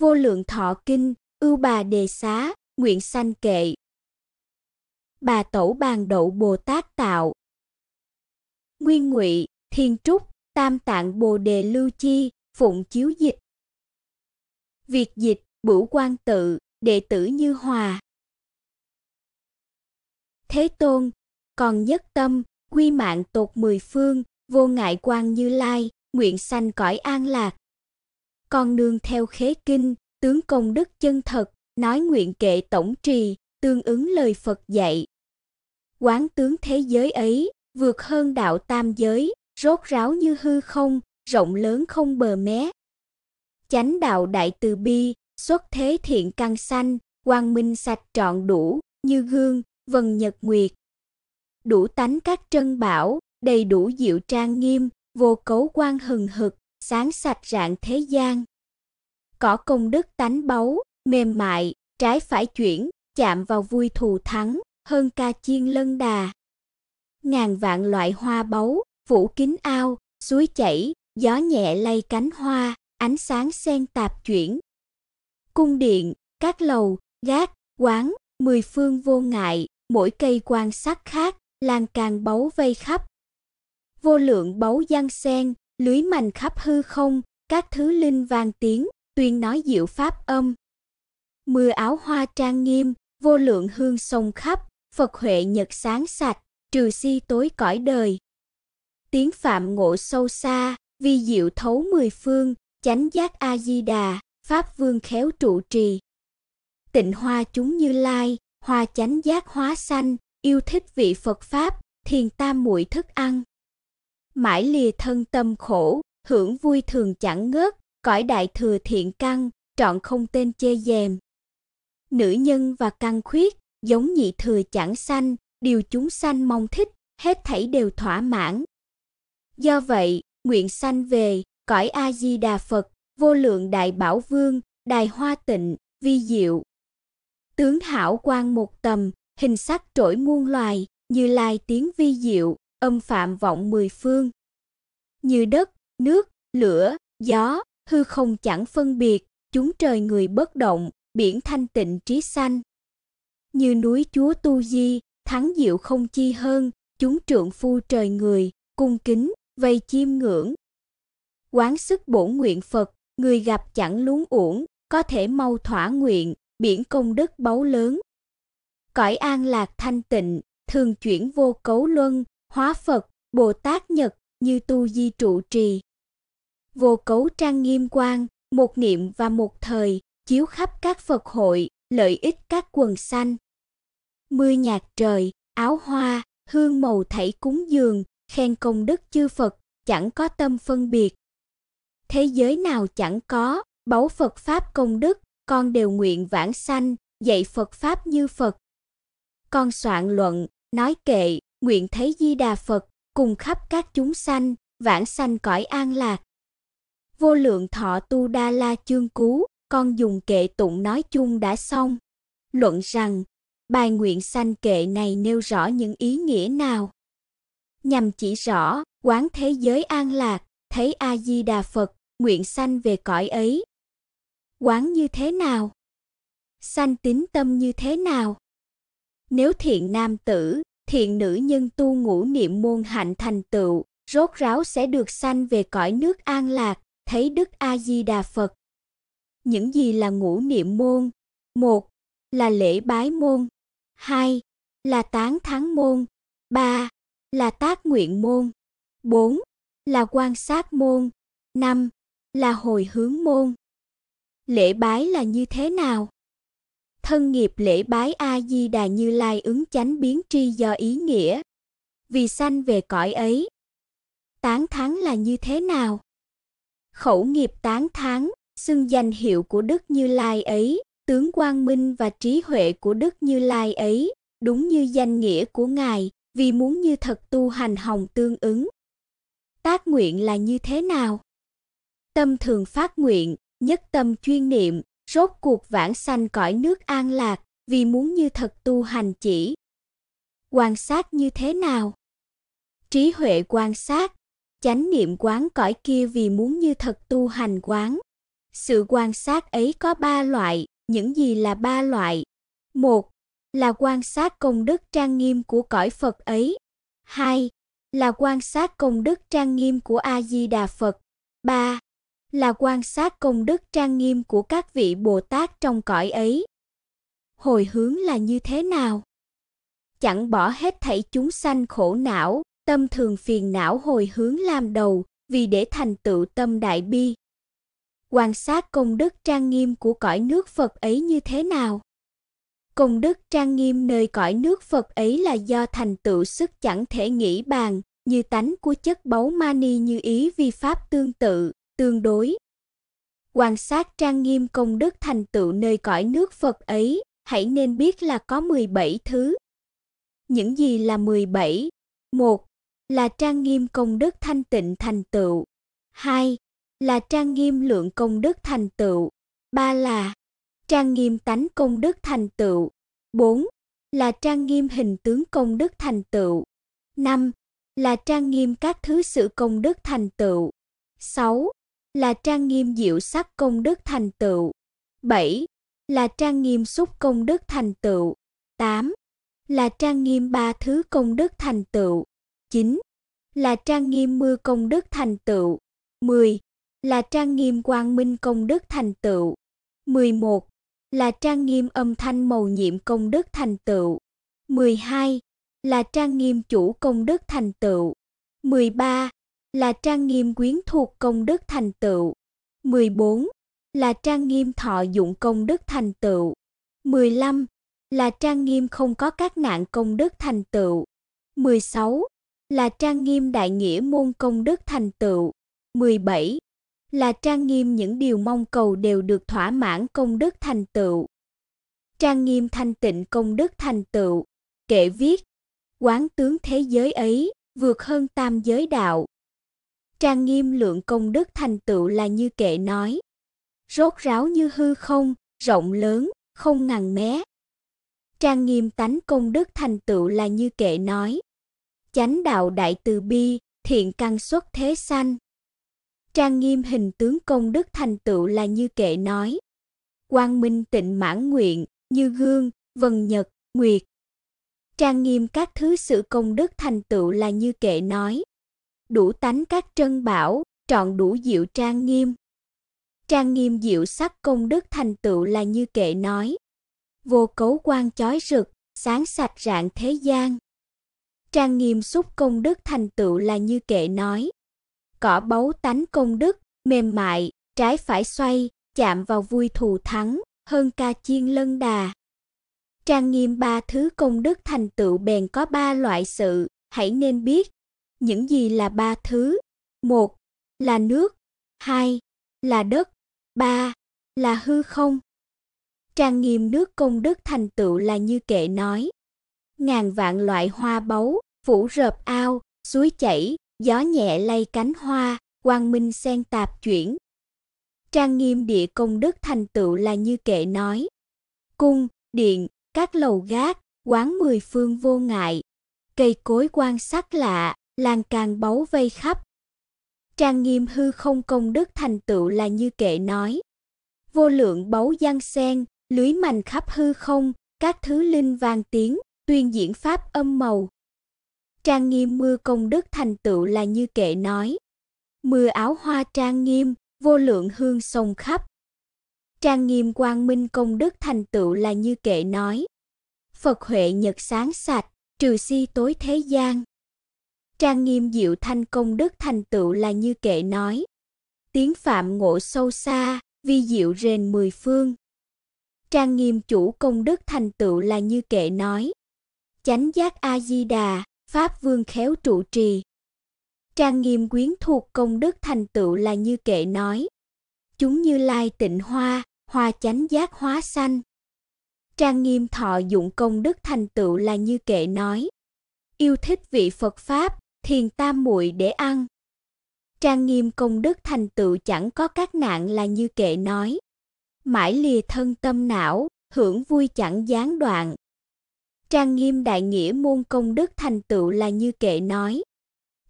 vô lượng thọ kinh, ưu bà đề xá, nguyện sanh kệ. Bà tổ bàn đậu Bồ Tát tạo. Nguyên Ngụy, Thiên Trúc, Tam Tạng Bồ Đề Lưu Chi, Phụng Chiếu Dịch. Việt dịch, Bửu Quan Tự, đệ tử Như Hòa. Thế Tôn, còn nhất tâm, quy mạng tột mười phương, vô ngại quan Như Lai, nguyện sanh cõi an lạc con nương theo khế kinh, tướng công đức chân thật, nói nguyện kệ tổng trì, tương ứng lời Phật dạy. Quán tướng thế giới ấy, vượt hơn đạo tam giới, rốt ráo như hư không, rộng lớn không bờ mé. Chánh đạo đại từ bi, xuất thế thiện căn sanh quang minh sạch trọn đủ, như gương, vần nhật nguyệt. Đủ tánh các trân bảo, đầy đủ diệu trang nghiêm, vô cấu quan hừng hực sáng sạch rạng thế gian. Cỏ công đức tánh báu, mềm mại, trái phải chuyển, chạm vào vui thù thắng, hơn ca chiên lân đà. Ngàn vạn loại hoa báu, vũ kính ao, suối chảy, gió nhẹ lay cánh hoa, ánh sáng sen tạp chuyển. Cung điện, các lầu, gác, quán, mười phương vô ngại, mỗi cây quan sắc khác, lan càng báu vây khắp. Vô lượng báu giăng sen, lưới mành khắp hư không, các thứ linh vang tiếng, tuyên nói diệu pháp âm. Mưa áo hoa trang nghiêm, vô lượng hương sông khắp, Phật huệ nhật sáng sạch, trừ si tối cõi đời. Tiếng phạm ngộ sâu xa, vi diệu thấu mười phương, chánh giác A Di Đà, pháp vương khéo trụ trì. Tịnh hoa chúng Như Lai, hoa chánh giác hóa sanh, yêu thích vị Phật pháp, thiền tam muội thức ăn mãi lìa thân tâm khổ, hưởng vui thường chẳng ngớt, cõi đại thừa thiện căn, trọn không tên chê dèm. Nữ nhân và căn khuyết, giống nhị thừa chẳng sanh, điều chúng sanh mong thích, hết thảy đều thỏa mãn. Do vậy, nguyện sanh về cõi A Di Đà Phật, vô lượng đại bảo vương, đài hoa tịnh, vi diệu. Tướng hảo quan một tầm, hình sắc trỗi muôn loài, như lai tiếng vi diệu âm phạm vọng mười phương. Như đất, nước, lửa, gió, hư không chẳng phân biệt, chúng trời người bất động, biển thanh tịnh trí sanh Như núi chúa tu di, thắng diệu không chi hơn, chúng trượng phu trời người, cung kính, vây chiêm ngưỡng. Quán sức bổ nguyện Phật, người gặp chẳng luống uổng, có thể mau thỏa nguyện, biển công đức báu lớn. Cõi an lạc thanh tịnh, thường chuyển vô cấu luân, hóa Phật, Bồ Tát Nhật như tu di trụ trì. Vô cấu trang nghiêm quang, một niệm và một thời, chiếu khắp các Phật hội, lợi ích các quần sanh. Mưa nhạc trời, áo hoa, hương màu thảy cúng dường, khen công đức chư Phật, chẳng có tâm phân biệt. Thế giới nào chẳng có, báu Phật Pháp công đức, con đều nguyện vãng sanh, dạy Phật Pháp như Phật. Con soạn luận, nói kệ, nguyện thấy Di Đà Phật cùng khắp các chúng sanh, vãng sanh cõi an lạc. Vô lượng thọ tu đa la chương cú, con dùng kệ tụng nói chung đã xong. Luận rằng, bài nguyện sanh kệ này nêu rõ những ý nghĩa nào? Nhằm chỉ rõ, quán thế giới an lạc, thấy A-di-đà Phật, nguyện sanh về cõi ấy. Quán như thế nào? Sanh tín tâm như thế nào? Nếu thiện nam tử, thiện nữ nhân tu ngũ niệm môn hạnh thành tựu, rốt ráo sẽ được sanh về cõi nước an lạc, thấy Đức A Di Đà Phật. Những gì là ngũ niệm môn? một Là lễ bái môn, hai Là tán thắng môn, ba Là tác nguyện môn, bốn Là quan sát môn, năm Là hồi hướng môn. Lễ bái là như thế nào? thân nghiệp lễ bái a di đà như lai ứng chánh biến tri do ý nghĩa vì sanh về cõi ấy tán thắng là như thế nào khẩu nghiệp tán thắng xưng danh hiệu của đức như lai ấy tướng quang minh và trí huệ của đức như lai ấy đúng như danh nghĩa của ngài vì muốn như thật tu hành hồng tương ứng tác nguyện là như thế nào tâm thường phát nguyện nhất tâm chuyên niệm rốt cuộc vãng sanh cõi nước an lạc, vì muốn như thật tu hành chỉ. Quan sát như thế nào? Trí huệ quan sát, chánh niệm quán cõi kia vì muốn như thật tu hành quán. Sự quan sát ấy có ba loại, những gì là ba loại? Một là quan sát công đức trang nghiêm của cõi Phật ấy. Hai là quan sát công đức trang nghiêm của A Di Đà Phật. ba là quan sát công đức trang nghiêm của các vị Bồ Tát trong cõi ấy. Hồi hướng là như thế nào? Chẳng bỏ hết thảy chúng sanh khổ não, tâm thường phiền não hồi hướng làm đầu, vì để thành tựu tâm đại bi. Quan sát công đức trang nghiêm của cõi nước Phật ấy như thế nào? Công đức trang nghiêm nơi cõi nước Phật ấy là do thành tựu sức chẳng thể nghĩ bàn, như tánh của chất báu mani như ý vi pháp tương tự, tương đối. Quan sát trang nghiêm công đức thành tựu nơi cõi nước Phật ấy, hãy nên biết là có 17 thứ. Những gì là 17? một Là trang nghiêm công đức thanh tịnh thành tựu. hai Là trang nghiêm lượng công đức thành tựu. ba Là trang nghiêm tánh công đức thành tựu. bốn Là trang nghiêm hình tướng công đức thành tựu. năm Là trang nghiêm các thứ sự công đức thành tựu. 6 là trang nghiêm diệu sắc công đức thành tựu. 7. Là trang nghiêm xúc công đức thành tựu. 8. Là trang nghiêm ba thứ công đức thành tựu. 9. Là trang nghiêm mưa công đức thành tựu. 10. Là trang nghiêm quang minh công đức thành tựu. 11. Là trang nghiêm âm thanh màu nhiệm công đức thành tựu. 12. Là trang nghiêm chủ công đức thành tựu. 13 là trang nghiêm quyến thuộc công đức thành tựu. 14 là trang nghiêm thọ dụng công đức thành tựu. 15 là trang nghiêm không có các nạn công đức thành tựu. 16 là trang nghiêm đại nghĩa môn công đức thành tựu. 17 là trang nghiêm những điều mong cầu đều được thỏa mãn công đức thành tựu. Trang nghiêm thanh tịnh công đức thành tựu. Kệ viết: Quán tướng thế giới ấy vượt hơn tam giới đạo, trang nghiêm lượng công đức thành tựu là như kệ nói. Rốt ráo như hư không, rộng lớn, không ngằn mé. Trang nghiêm tánh công đức thành tựu là như kệ nói. Chánh đạo đại từ bi, thiện căn xuất thế sanh. Trang nghiêm hình tướng công đức thành tựu là như kệ nói. Quang minh tịnh mãn nguyện, như gương, vần nhật, nguyệt. Trang nghiêm các thứ sự công đức thành tựu là như kệ nói đủ tánh các trân bảo, trọn đủ diệu trang nghiêm. Trang nghiêm diệu sắc công đức thành tựu là như kệ nói. Vô cấu quan chói rực, sáng sạch rạng thế gian. Trang nghiêm xúc công đức thành tựu là như kệ nói. Cỏ báu tánh công đức, mềm mại, trái phải xoay, chạm vào vui thù thắng, hơn ca chiên lân đà. Trang nghiêm ba thứ công đức thành tựu bèn có ba loại sự, hãy nên biết, những gì là ba thứ một là nước hai là đất ba là hư không trang nghiêm nước công đức thành tựu là như kệ nói ngàn vạn loại hoa báu phủ rợp ao suối chảy gió nhẹ lay cánh hoa quang minh sen tạp chuyển trang nghiêm địa công đức thành tựu là như kệ nói cung điện các lầu gác quán mười phương vô ngại cây cối quan sắc lạ làng càng báu vây khắp. Trang nghiêm hư không công đức thành tựu là như kệ nói. Vô lượng báu giăng sen, lưới mành khắp hư không, các thứ linh vang tiếng, tuyên diễn pháp âm màu. Trang nghiêm mưa công đức thành tựu là như kệ nói. Mưa áo hoa trang nghiêm, vô lượng hương sông khắp. Trang nghiêm quang minh công đức thành tựu là như kệ nói. Phật huệ nhật sáng sạch, trừ si tối thế gian. Trang nghiêm diệu thanh công đức thành tựu là như kệ nói. Tiếng phạm ngộ sâu xa, vi diệu rền mười phương. Trang nghiêm chủ công đức thành tựu là như kệ nói. Chánh giác A-di-đà, Pháp vương khéo trụ trì. Trang nghiêm quyến thuộc công đức thành tựu là như kệ nói. Chúng như lai tịnh hoa, hoa chánh giác hóa xanh. Trang nghiêm thọ dụng công đức thành tựu là như kệ nói. Yêu thích vị Phật Pháp, thiền tam muội để ăn. Trang nghiêm công đức thành tựu chẳng có các nạn là như kệ nói. Mãi lìa thân tâm não, hưởng vui chẳng gián đoạn. Trang nghiêm đại nghĩa môn công đức thành tựu là như kệ nói.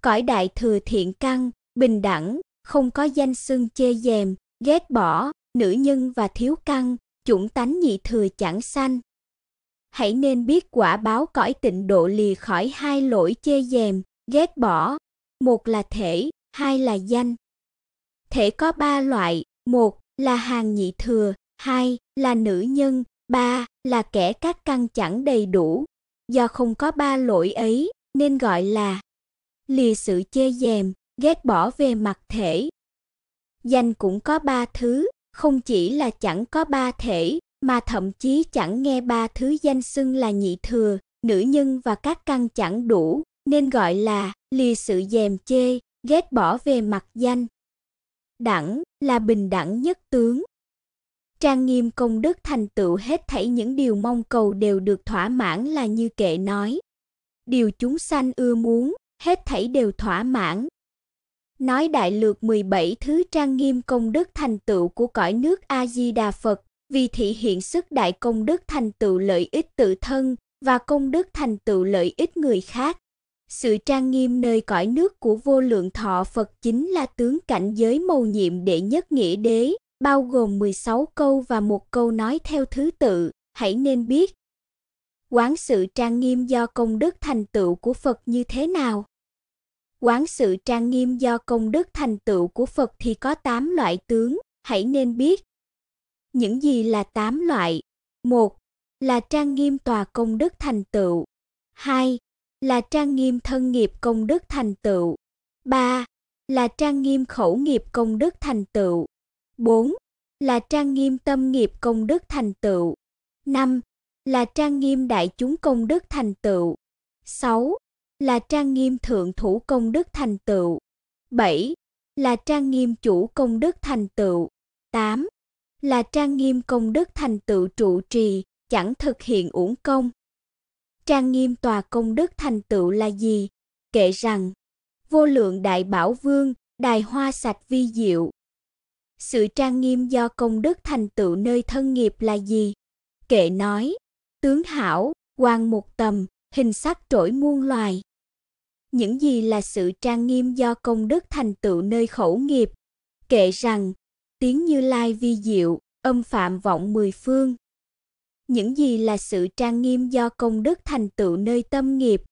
Cõi đại thừa thiện căn, bình đẳng, không có danh xưng chê dèm, ghét bỏ, nữ nhân và thiếu căn, chủng tánh nhị thừa chẳng sanh. Hãy nên biết quả báo cõi tịnh độ lìa khỏi hai lỗi chê dèm, ghét bỏ, một là thể, hai là danh. Thể có ba loại, một là hàng nhị thừa, hai là nữ nhân, ba là kẻ các căn chẳng đầy đủ. Do không có ba lỗi ấy nên gọi là lìa sự chê dèm, ghét bỏ về mặt thể. Danh cũng có ba thứ, không chỉ là chẳng có ba thể mà thậm chí chẳng nghe ba thứ danh xưng là nhị thừa, nữ nhân và các căn chẳng đủ, nên gọi là lì sự dèm chê, ghét bỏ về mặt danh. Đẳng là bình đẳng nhất tướng. Trang nghiêm công đức thành tựu hết thảy những điều mong cầu đều được thỏa mãn là như kệ nói. Điều chúng sanh ưa muốn, hết thảy đều thỏa mãn. Nói đại lược 17 thứ trang nghiêm công đức thành tựu của cõi nước A Di Đà Phật, vì thị hiện sức đại công đức thành tựu lợi ích tự thân và công đức thành tựu lợi ích người khác. Sự trang nghiêm nơi cõi nước của vô lượng thọ Phật chính là tướng cảnh giới mầu nhiệm đệ nhất nghĩa đế, bao gồm 16 câu và một câu nói theo thứ tự, hãy nên biết. Quán sự trang nghiêm do công đức thành tựu của Phật như thế nào? Quán sự trang nghiêm do công đức thành tựu của Phật thì có 8 loại tướng, hãy nên biết. Những gì là 8 loại? 1. Là trang nghiêm tòa công đức thành tựu. 2 là trang nghiêm thân nghiệp công đức thành tựu. 3. Là trang nghiêm khẩu nghiệp công đức thành tựu. 4. Là trang nghiêm tâm nghiệp công đức thành tựu. 5. Là trang nghiêm đại chúng công đức thành tựu. 6. Là trang nghiêm thượng thủ công đức thành tựu. 7. Là trang nghiêm chủ công đức thành tựu. 8. Là trang nghiêm công đức thành tựu trụ trì, chẳng thực hiện uổng công trang nghiêm tòa công đức thành tựu là gì? kể rằng, vô lượng đại bảo vương, đài hoa sạch vi diệu. Sự trang nghiêm do công đức thành tựu nơi thân nghiệp là gì? Kệ nói, tướng hảo, quang một tầm, hình sắc trỗi muôn loài. Những gì là sự trang nghiêm do công đức thành tựu nơi khẩu nghiệp? Kệ rằng, tiếng Như Lai vi diệu, âm phạm vọng mười phương những gì là sự trang nghiêm do công đức thành tựu nơi tâm nghiệp,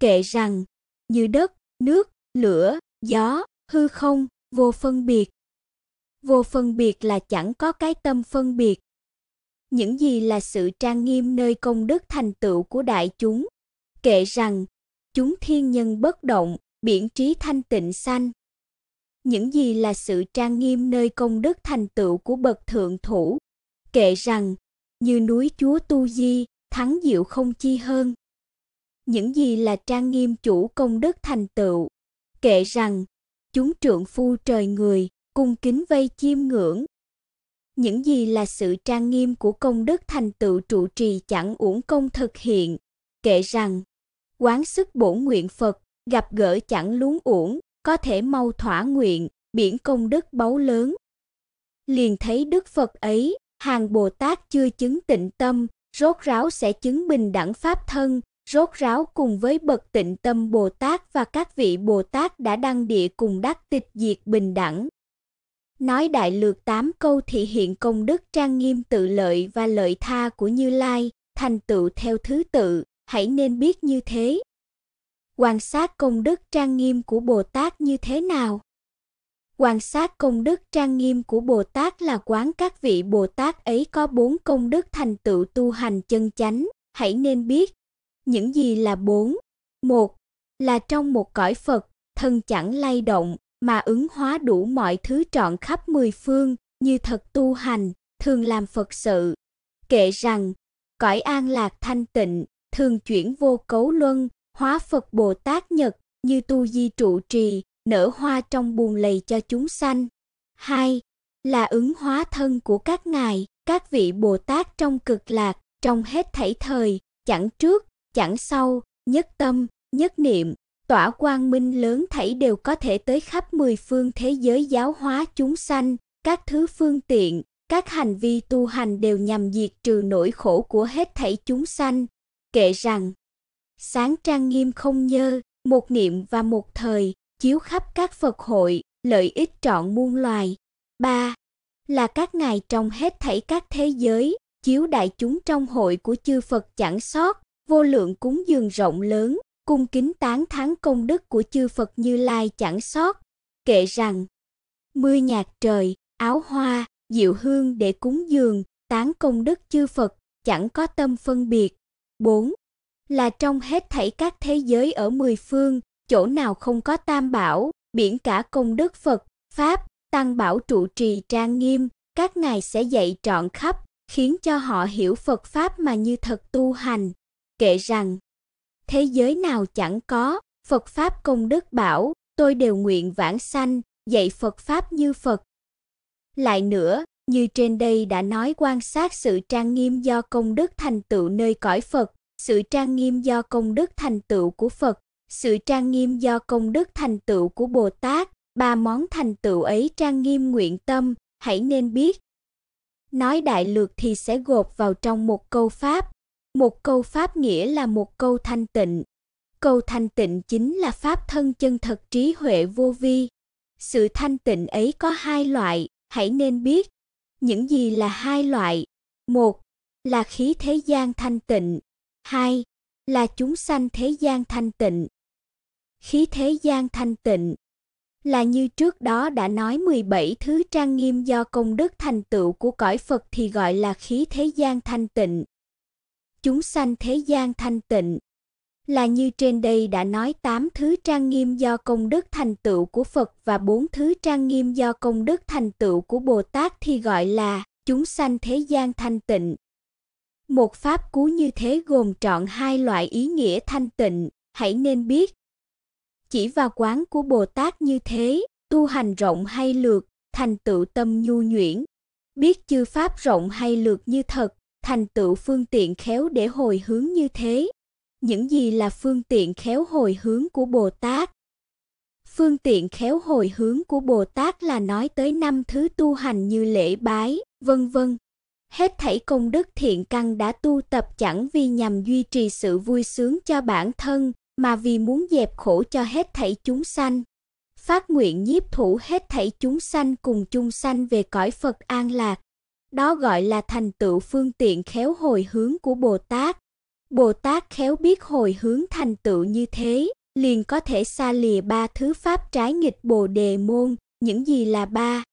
kệ rằng như đất, nước, lửa, gió, hư không, vô phân biệt. Vô phân biệt là chẳng có cái tâm phân biệt. Những gì là sự trang nghiêm nơi công đức thành tựu của đại chúng, kệ rằng chúng thiên nhân bất động, biển trí thanh tịnh sanh. Những gì là sự trang nghiêm nơi công đức thành tựu của bậc thượng thủ, kệ rằng như núi chúa tu di, thắng diệu không chi hơn. Những gì là trang nghiêm chủ công đức thành tựu, kệ rằng chúng trượng phu trời người, cung kính vây chiêm ngưỡng. Những gì là sự trang nghiêm của công đức thành tựu trụ trì chẳng uổng công thực hiện, kệ rằng quán sức bổ nguyện Phật, gặp gỡ chẳng luống uổng, có thể mau thỏa nguyện, biển công đức báu lớn. Liền thấy Đức Phật ấy, hàng Bồ Tát chưa chứng tịnh tâm, rốt ráo sẽ chứng bình đẳng pháp thân, rốt ráo cùng với bậc tịnh tâm Bồ Tát và các vị Bồ Tát đã đăng địa cùng đắc tịch diệt bình đẳng. Nói đại lược tám câu thị hiện công đức trang nghiêm tự lợi và lợi tha của Như Lai, thành tựu theo thứ tự, hãy nên biết như thế. Quan sát công đức trang nghiêm của Bồ Tát như thế nào? Quan sát công đức trang nghiêm của Bồ Tát là quán các vị Bồ Tát ấy có bốn công đức thành tựu tu hành chân chánh, hãy nên biết những gì là bốn. Một là trong một cõi Phật, thân chẳng lay động, mà ứng hóa đủ mọi thứ trọn khắp mười phương, như thật tu hành, thường làm Phật sự. Kệ rằng, cõi an lạc thanh tịnh, thường chuyển vô cấu luân, hóa Phật Bồ Tát Nhật, như tu di trụ trì, nở hoa trong buồn lầy cho chúng sanh. Hai là ứng hóa thân của các ngài, các vị Bồ Tát trong cực lạc, trong hết thảy thời, chẳng trước, chẳng sau, nhất tâm, nhất niệm, tỏa quang minh lớn thảy đều có thể tới khắp mười phương thế giới giáo hóa chúng sanh, các thứ phương tiện, các hành vi tu hành đều nhằm diệt trừ nỗi khổ của hết thảy chúng sanh. Kệ rằng, sáng trang nghiêm không nhơ, một niệm và một thời, chiếu khắp các Phật hội, lợi ích trọn muôn loài. 3. Là các ngài trong hết thảy các thế giới, chiếu đại chúng trong hội của chư Phật chẳng sót, vô lượng cúng dường rộng lớn, cung kính tán thán công đức của chư Phật Như Lai chẳng sót. Kệ rằng, mưa nhạc trời, áo hoa, diệu hương để cúng dường, tán công đức chư Phật, chẳng có tâm phân biệt. 4. Là trong hết thảy các thế giới ở mười phương, chỗ nào không có tam bảo, biển cả công đức Phật, Pháp, tăng bảo trụ trì trang nghiêm, các ngài sẽ dạy trọn khắp, khiến cho họ hiểu Phật Pháp mà như thật tu hành. kể rằng, thế giới nào chẳng có, Phật Pháp công đức bảo, tôi đều nguyện vãng sanh, dạy Phật Pháp như Phật. Lại nữa, như trên đây đã nói quan sát sự trang nghiêm do công đức thành tựu nơi cõi Phật, sự trang nghiêm do công đức thành tựu của Phật, sự trang nghiêm do công đức thành tựu của Bồ Tát, ba món thành tựu ấy trang nghiêm nguyện tâm, hãy nên biết. Nói đại lược thì sẽ gộp vào trong một câu pháp. Một câu pháp nghĩa là một câu thanh tịnh. Câu thanh tịnh chính là pháp thân chân thật trí huệ vô vi. Sự thanh tịnh ấy có hai loại, hãy nên biết. Những gì là hai loại? Một là khí thế gian thanh tịnh, hai là chúng sanh thế gian thanh tịnh khí thế gian thanh tịnh. Là như trước đó đã nói 17 thứ trang nghiêm do công đức thành tựu của cõi Phật thì gọi là khí thế gian thanh tịnh. Chúng sanh thế gian thanh tịnh là như trên đây đã nói tám thứ trang nghiêm do công đức thành tựu của Phật và bốn thứ trang nghiêm do công đức thành tựu của Bồ Tát thì gọi là chúng sanh thế gian thanh tịnh. Một pháp cú như thế gồm trọn hai loại ý nghĩa thanh tịnh, hãy nên biết chỉ vào quán của Bồ Tát như thế, tu hành rộng hay lược, thành tựu tâm nhu nhuyễn. Biết chư pháp rộng hay lược như thật, thành tựu phương tiện khéo để hồi hướng như thế. Những gì là phương tiện khéo hồi hướng của Bồ Tát? Phương tiện khéo hồi hướng của Bồ Tát là nói tới năm thứ tu hành như lễ bái, vân vân. Hết thảy công đức thiện căn đã tu tập chẳng vì nhằm duy trì sự vui sướng cho bản thân mà vì muốn dẹp khổ cho hết thảy chúng sanh. Phát nguyện nhiếp thủ hết thảy chúng sanh cùng chung sanh về cõi Phật an lạc. Đó gọi là thành tựu phương tiện khéo hồi hướng của Bồ Tát. Bồ Tát khéo biết hồi hướng thành tựu như thế, liền có thể xa lìa ba thứ pháp trái nghịch Bồ đề môn, những gì là ba?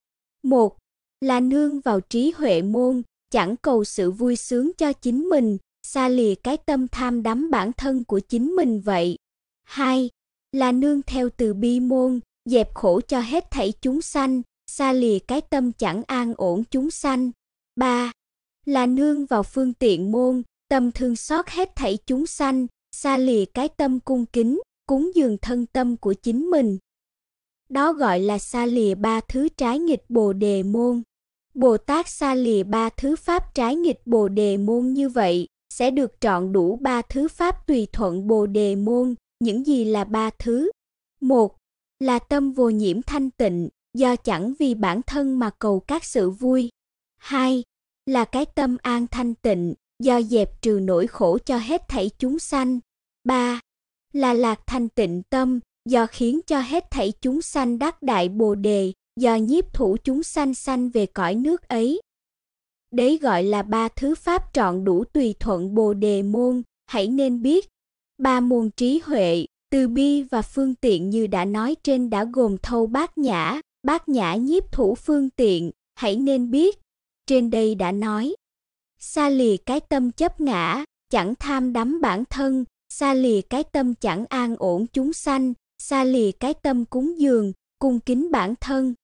Một là nương vào trí huệ môn, chẳng cầu sự vui sướng cho chính mình, xa lìa cái tâm tham đắm bản thân của chính mình vậy. Hai là nương theo từ bi môn, dẹp khổ cho hết thảy chúng sanh, xa lìa cái tâm chẳng an ổn chúng sanh. Ba là nương vào phương tiện môn, tâm thương xót hết thảy chúng sanh, xa lìa cái tâm cung kính, cúng dường thân tâm của chính mình. Đó gọi là xa lìa ba thứ trái nghịch Bồ đề môn. Bồ Tát xa lìa ba thứ pháp trái nghịch Bồ đề môn như vậy, sẽ được chọn đủ ba thứ pháp tùy thuận Bồ đề môn, những gì là ba thứ? Một là tâm vô nhiễm thanh tịnh, do chẳng vì bản thân mà cầu các sự vui. Hai là cái tâm an thanh tịnh, do dẹp trừ nỗi khổ cho hết thảy chúng sanh. Ba là lạc thanh tịnh tâm, do khiến cho hết thảy chúng sanh đắc đại Bồ đề, do nhiếp thủ chúng sanh sanh về cõi nước ấy. Đấy gọi là ba thứ pháp trọn đủ tùy thuận Bồ đề môn, hãy nên biết. Ba môn trí huệ, từ bi và phương tiện như đã nói trên đã gồm thâu bát nhã, bát nhã nhiếp thủ phương tiện, hãy nên biết. Trên đây đã nói, xa lì cái tâm chấp ngã, chẳng tham đắm bản thân, xa lì cái tâm chẳng an ổn chúng sanh, xa lì cái tâm cúng dường, cung kính bản thân,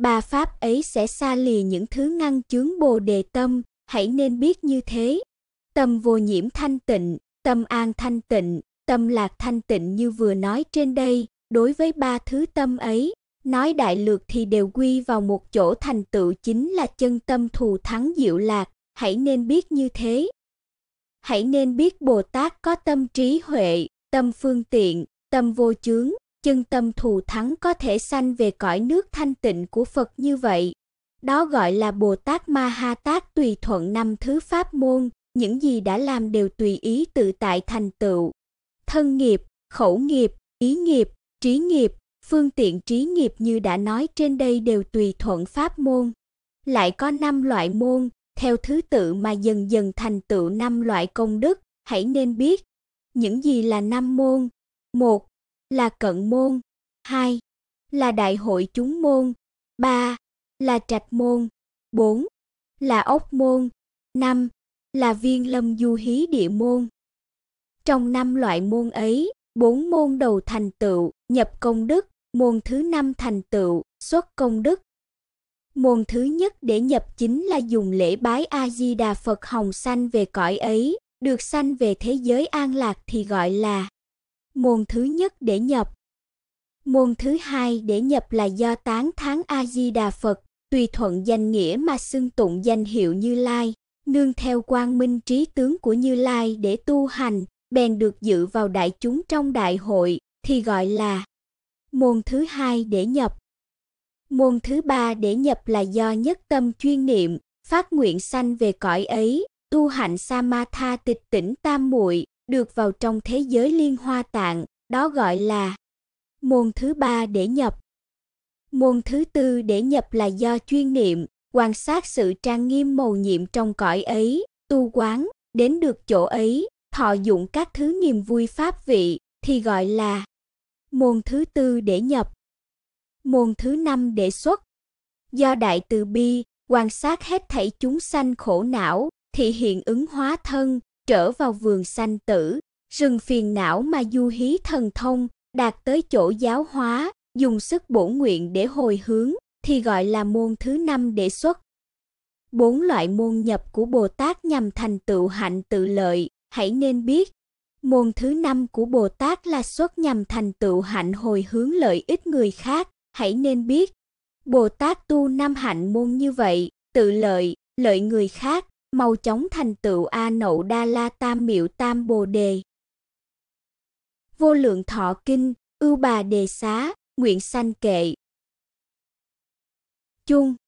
ba pháp ấy sẽ xa lì những thứ ngăn chướng Bồ đề tâm, hãy nên biết như thế. Tâm vô nhiễm thanh tịnh, tâm an thanh tịnh, tâm lạc thanh tịnh như vừa nói trên đây, đối với ba thứ tâm ấy, nói đại lược thì đều quy vào một chỗ thành tựu chính là chân tâm thù thắng diệu lạc, hãy nên biết như thế. Hãy nên biết Bồ Tát có tâm trí huệ, tâm phương tiện, tâm vô chướng, chân tâm thù thắng có thể sanh về cõi nước thanh tịnh của Phật như vậy. Đó gọi là Bồ Tát Ma Ha Tát tùy thuận năm thứ pháp môn, những gì đã làm đều tùy ý tự tại thành tựu. Thân nghiệp, khẩu nghiệp, ý nghiệp, trí nghiệp, phương tiện trí nghiệp như đã nói trên đây đều tùy thuận pháp môn. Lại có năm loại môn, theo thứ tự mà dần dần thành tựu năm loại công đức, hãy nên biết những gì là năm môn. một là cận môn, 2 là đại hội chúng môn, 3 là trạch môn, 4 là ốc môn, 5 là viên lâm du hí địa môn. Trong năm loại môn ấy, bốn môn đầu thành tựu, nhập công đức, môn thứ năm thành tựu, xuất công đức. Môn thứ nhất để nhập chính là dùng lễ bái A-di-đà Phật hồng sanh về cõi ấy, được sanh về thế giới an lạc thì gọi là môn thứ nhất để nhập. Môn thứ hai để nhập là do tán tháng A Di Đà Phật, tùy thuận danh nghĩa mà xưng tụng danh hiệu Như Lai, nương theo quang minh trí tướng của Như Lai để tu hành, bèn được dự vào đại chúng trong đại hội thì gọi là môn thứ hai để nhập. Môn thứ ba để nhập là do nhất tâm chuyên niệm, phát nguyện sanh về cõi ấy, tu hạnh Samatha tịch tỉnh tam muội, được vào trong thế giới liên hoa tạng, đó gọi là môn thứ ba để nhập. Môn thứ tư để nhập là do chuyên niệm, quan sát sự trang nghiêm màu nhiệm trong cõi ấy, tu quán, đến được chỗ ấy, thọ dụng các thứ niềm vui pháp vị, thì gọi là môn thứ tư để nhập. Môn thứ năm để xuất. Do đại từ bi, quan sát hết thảy chúng sanh khổ não, thì hiện ứng hóa thân, trở vào vườn sanh tử, rừng phiền não mà du hí thần thông, đạt tới chỗ giáo hóa, dùng sức bổ nguyện để hồi hướng, thì gọi là môn thứ năm đệ xuất. Bốn loại môn nhập của Bồ Tát nhằm thành tựu hạnh tự lợi, hãy nên biết. Môn thứ năm của Bồ Tát là xuất nhằm thành tựu hạnh hồi hướng lợi ích người khác, hãy nên biết. Bồ Tát tu năm hạnh môn như vậy, tự lợi, lợi người khác, mau chóng thành tựu A Nậu Đa La Tam Miệu Tam Bồ Đề. Vô lượng thọ kinh, ưu bà đề xá, nguyện sanh kệ. Chung